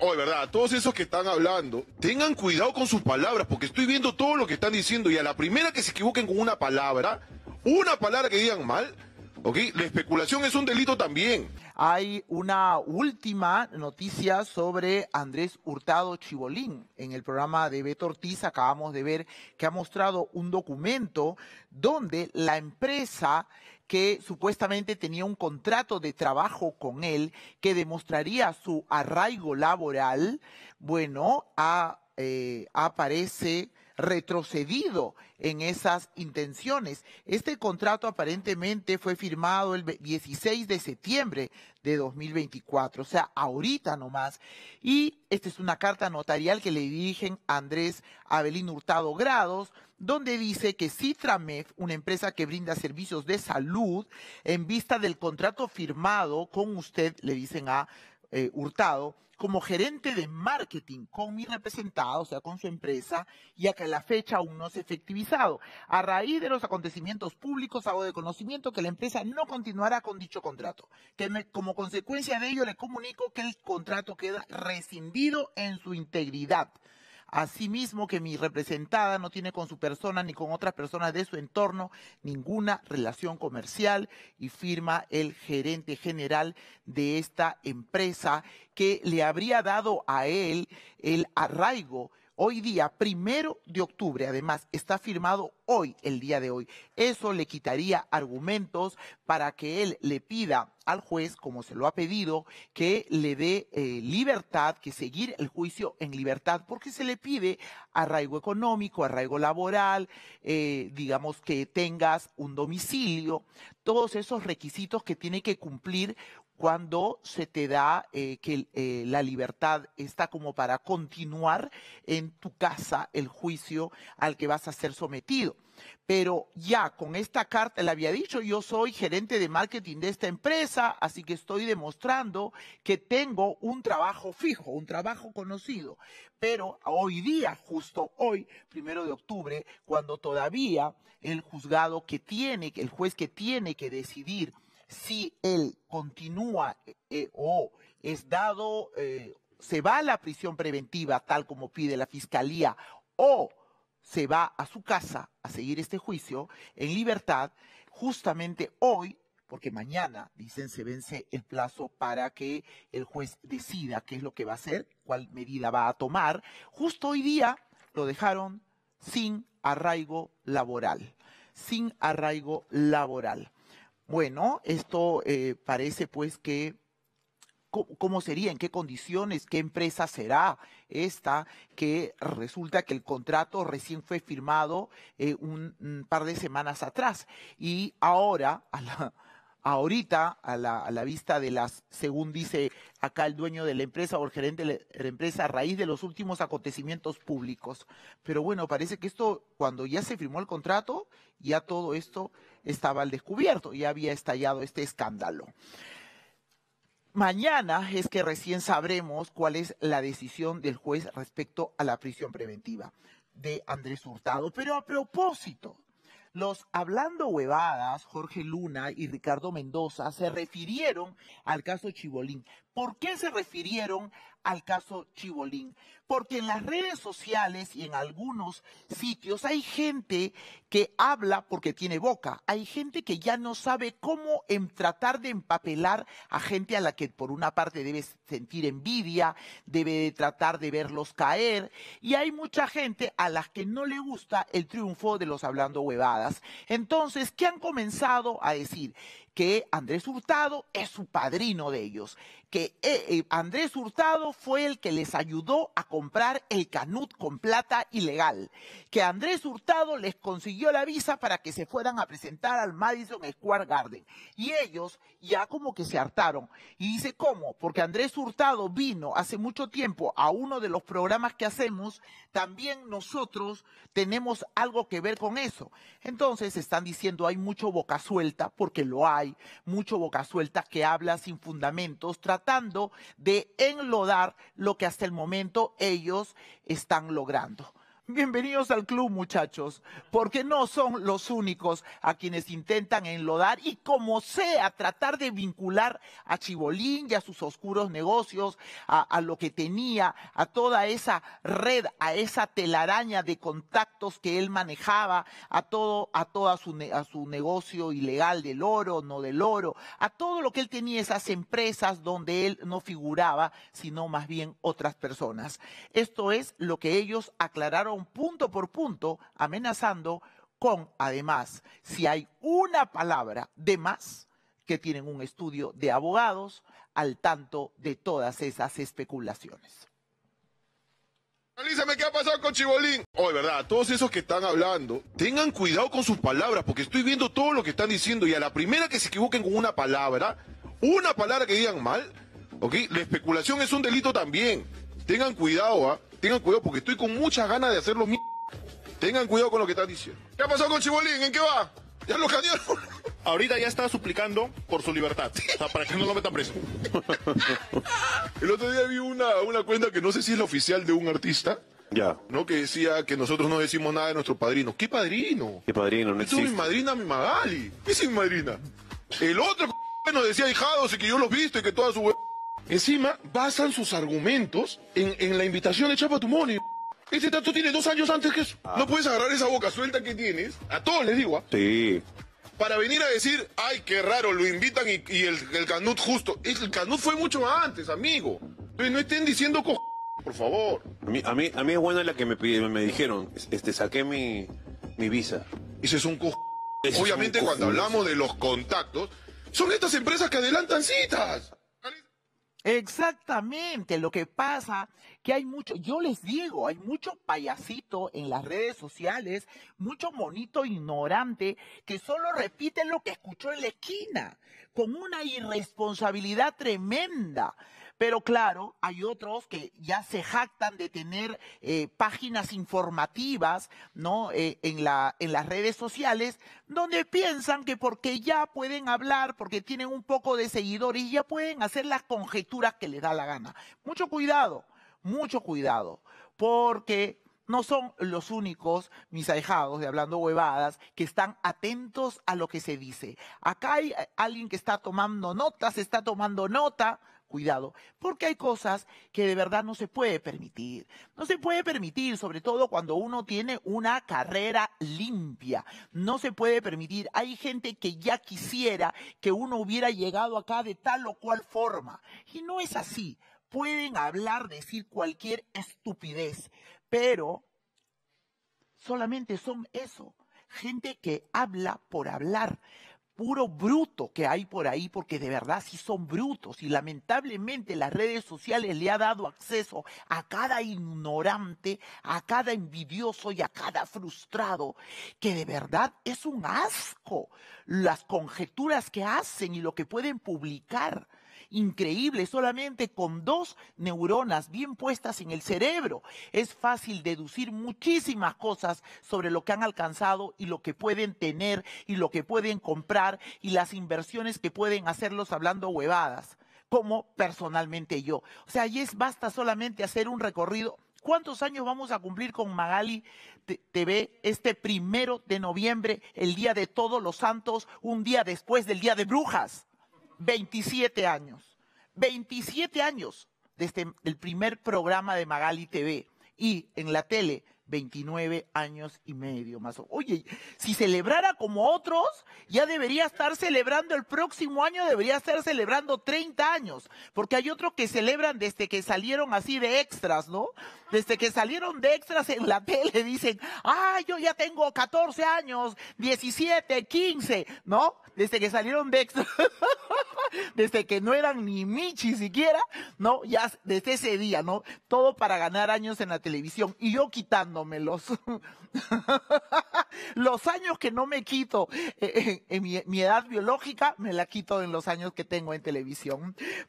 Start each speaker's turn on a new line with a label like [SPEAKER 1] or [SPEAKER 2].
[SPEAKER 1] Hoy verdad, todos esos que están hablando, tengan cuidado con sus palabras, porque estoy viendo todo lo que están diciendo y a la primera que se equivoquen con una palabra, una palabra que digan mal, ¿ok? La
[SPEAKER 2] especulación es un delito también. Hay una última noticia sobre Andrés Hurtado Chibolín. En el programa de Beto Ortiz acabamos de ver que ha mostrado un documento donde la empresa que supuestamente tenía un contrato de trabajo con él que demostraría su arraigo laboral, bueno, eh, aparece retrocedido en esas intenciones. Este contrato aparentemente fue firmado el 16 de septiembre de 2024, o sea, ahorita nomás. Y esta es una carta notarial que le dirigen a Andrés Abelín Hurtado Grados, donde dice que Citramef, una empresa que brinda servicios de salud, en vista del contrato firmado con usted, le dicen a eh, Hurtado, como gerente de marketing con mi representado, o sea, con su empresa, ya que la fecha aún no se ha efectivizado. A raíz de los acontecimientos públicos, hago de conocimiento que la empresa no continuará con dicho contrato, que como consecuencia de ello le comunico que el contrato queda rescindido en su integridad. Asimismo que mi representada no tiene con su persona ni con otras personas de su entorno ninguna relación comercial y firma el gerente general de esta empresa que le habría dado a él el arraigo Hoy día, primero de octubre, además, está firmado hoy, el día de hoy. Eso le quitaría argumentos para que él le pida al juez, como se lo ha pedido, que le dé eh, libertad, que seguir el juicio en libertad, porque se le pide arraigo económico, arraigo laboral, eh, digamos que tengas un domicilio, todos esos requisitos que tiene que cumplir cuando se te da eh, que eh, la libertad está como para continuar en tu casa el juicio al que vas a ser sometido. Pero ya con esta carta, le había dicho, yo soy gerente de marketing de esta empresa, así que estoy demostrando que tengo un trabajo fijo, un trabajo conocido. Pero hoy día, justo hoy, primero de octubre, cuando todavía el juzgado que tiene, el juez que tiene que decidir si él continúa eh, eh, o es dado, eh, se va a la prisión preventiva, tal como pide la fiscalía, o se va a su casa a seguir este juicio en libertad, justamente hoy, porque mañana, dicen, se vence el plazo para que el juez decida qué es lo que va a hacer, cuál medida va a tomar. Justo hoy día lo dejaron sin arraigo laboral, sin arraigo laboral. Bueno, esto eh, parece pues que cómo sería, en qué condiciones, qué empresa será esta, que resulta que el contrato recién fue firmado eh, un, un, par de semanas atrás y ahora a la, ahorita a la, vista de las, según dice acá el dueño de la empresa o el gerente de la empresa, a raíz de los últimos acontecimientos públicos. Pero bueno, parece que esto, cuando ya se firmó el contrato, ya todo esto estaba al descubierto, ya había estallado este escándalo. Mañana es que recién sabremos cuál es la decisión del juez respecto a la prisión preventiva de Andrés Hurtado. Pero a propósito los hablando huevadas, Jorge Luna y Ricardo Mendoza, se refirieron al caso Chibolín. ¿Por qué se refirieron al caso Chibolín. Porque en las redes sociales y en algunos sitios hay gente que habla porque tiene boca. Hay gente que ya no sabe cómo en em, tratar de empapelar a gente a la que por una parte debe sentir envidia, debe tratar de verlos caer. Y hay mucha gente a las que no le gusta el triunfo de los hablando huevadas. Entonces, ¿qué han comenzado a decir? Que Andrés Hurtado es su padrino de ellos. Que eh, eh, Andrés Hurtado fue el que les ayudó a comprar el canut con plata ilegal, que Andrés Hurtado les consiguió la visa para que se fueran a presentar al Madison Square Garden. Y ellos ya como que se hartaron. Y dice, ¿cómo? Porque Andrés Hurtado vino hace mucho tiempo a uno de los programas que hacemos, también nosotros tenemos algo que ver con eso. Entonces están diciendo, hay mucho boca suelta, porque lo hay, mucho boca suelta que habla sin fundamentos, tratando de enlodar lo que hasta el momento ellos están logrando. Bienvenidos al club, muchachos, porque no son los únicos a quienes intentan enlodar y como sea tratar de vincular a Chibolín y a sus oscuros negocios, a, lo que tenía, a toda esa red, a esa telaraña de contactos que él manejaba, a todo, a toda a su negocio ilegal del oro, no del oro, a todo lo que él tenía, esas empresas donde él no figuraba, sino más bien otras personas. Esto es lo que ellos aclararon punto por punto amenazando con, además, si hay una palabra de más, que tienen un estudio de abogados al tanto de todas esas especulaciones.
[SPEAKER 1] qué ha pasado con Chibolín. Hoy, oh, verdad, todos esos que están hablando, tengan cuidado con sus palabras, porque estoy viendo todo lo que están diciendo y a la primera que se equivoquen con una palabra, una palabra que digan mal, ¿ok? La especulación es un delito también. Tengan cuidado, ¿ah? tengan cuidado porque estoy con muchas ganas de hacer lo mismo. Tengan cuidado con lo que están diciendo. ¿Qué ha pasado con Chibolín? ¿En qué va? Ya lo cañaron. Ahorita ya está suplicando por su libertad. para que no lo metan preso. El otro día vi una, una cuenta que no sé si es la oficial de un artista. Ya. ¿No? Que decía que nosotros no decimos nada de nuestro padrino. ¿Qué padrino? ¿Qué padrino? No es mi madrina, mi Magali. ¿Qué es mi madrina? El otro nos decía hijados y que yo los visto y que toda su Encima, basan sus argumentos en, la invitación de Chapa tu money. Ese tanto tiene dos años antes que eso. Ah. No puedes agarrar esa boca suelta que tienes. A todos les digo, ¿ah? Sí. Para venir a decir, ay, qué raro, lo invitan y, el, Canut justo. El Canut fue mucho antes, amigo. No estén diciendo co... Por favor. A mí, a mí, es buena la que me, dijeron. Este, saqué mi, visa. Ese es un co...
[SPEAKER 2] Obviamente, cuando hablamos
[SPEAKER 1] de los contactos, son estas empresas que adelantan citas.
[SPEAKER 2] Exactamente, lo que pasa que hay mucho, yo les digo, hay mucho payasito en las redes sociales, mucho monito ignorante que solo repite lo que escuchó en la esquina, con una irresponsabilidad tremenda. Pero claro, hay otros que ya se jactan de tener eh, páginas informativas, eh, en, las redes sociales, donde piensan que porque ya pueden hablar, porque tienen un poco de seguidores, ya pueden hacer las conjeturas que les da la gana. Mucho cuidado, mucho cuidado, porque no son los únicos, mis ahijados, de hablando huevadas, que están atentos a lo que se dice. Acá hay eh, alguien que está tomando notas, está tomando nota, cuidado, porque hay cosas que de verdad no se puede permitir. No se puede permitir, sobre todo cuando uno tiene una carrera limpia. No se puede permitir. Hay gente que ya quisiera que uno hubiera llegado acá de tal o cual forma. Y no es así. Pueden hablar, decir cualquier estupidez, pero solamente son eso gente que habla por hablar, puro bruto que hay por ahí, porque de verdad sí son brutos y lamentablemente las redes sociales le ha dado acceso a cada ignorante, a cada envidioso y a cada frustrado, que de verdad es un asco las conjeturas que hacen y lo que pueden publicar increíble, solamente con dos neuronas bien puestas en el cerebro es fácil deducir muchísimas cosas sobre lo que han alcanzado y lo que pueden tener y lo que pueden comprar y las inversiones que pueden hacerlos hablando huevadas, como personalmente yo. O sea, y es basta solamente hacer un recorrido ¿Cuántos años vamos a cumplir con Magali TV este primero de noviembre, el día de todos los santos, un día después del día de brujas? 27 años. 27 años desde el primer programa de Magali TV y en la tele 29 años y medio más. Oye, si celebrara como otros, ya debería estar celebrando el próximo año, debería estar celebrando 30 años, porque hay otros que celebran desde que salieron así de extras, ¿no? Desde que salieron de extras en la tele dicen, ah, yo ya tengo 14 años, 17, 15, ¿no? Desde que salieron de extras. desde que no eran ni Michi siquiera, ¿no? Ya desde ese día, ¿no? Todo para ganar años en la televisión y yo quitándomelos. los años que no me quito eh, eh, en, mi edad biológica, me la quito en los años que tengo en televisión.